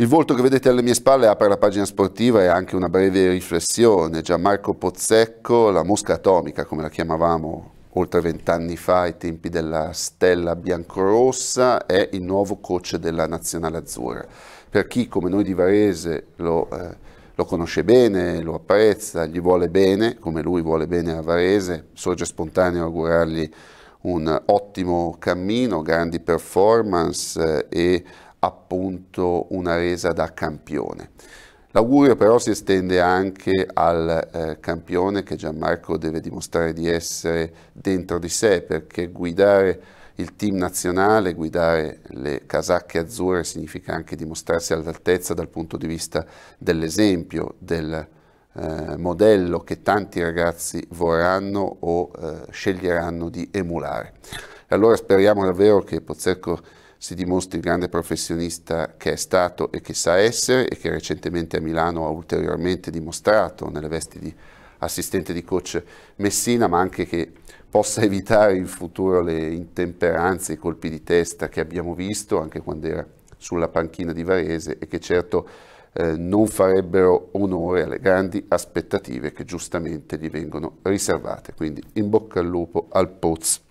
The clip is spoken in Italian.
Il volto che vedete alle mie spalle apre la pagina sportiva e anche una breve riflessione. Gianmarco Pozzecco, la mosca atomica, come la chiamavamo oltre vent'anni fa, ai tempi della stella biancorossa, è il nuovo coach della nazionale azzurra. Per chi come noi di Varese lo, eh, lo conosce bene, lo apprezza, gli vuole bene, come lui vuole bene a Varese, sorge spontaneo augurargli un ottimo cammino, grandi performance eh, e appunto una resa da campione. L'augurio però si estende anche al eh, campione che Gianmarco deve dimostrare di essere dentro di sé perché guidare il team nazionale, guidare le casacche azzurre significa anche dimostrarsi all'altezza dal punto di vista dell'esempio, del eh, modello che tanti ragazzi vorranno o eh, sceglieranno di emulare. E allora speriamo davvero che Pozzerco si dimostri il grande professionista che è stato e che sa essere e che recentemente a Milano ha ulteriormente dimostrato nelle vesti di assistente di coach Messina, ma anche che possa evitare in futuro le intemperanze, i colpi di testa che abbiamo visto anche quando era sulla panchina di Varese e che certo eh, non farebbero onore alle grandi aspettative che giustamente gli vengono riservate. Quindi in bocca al lupo al Poz.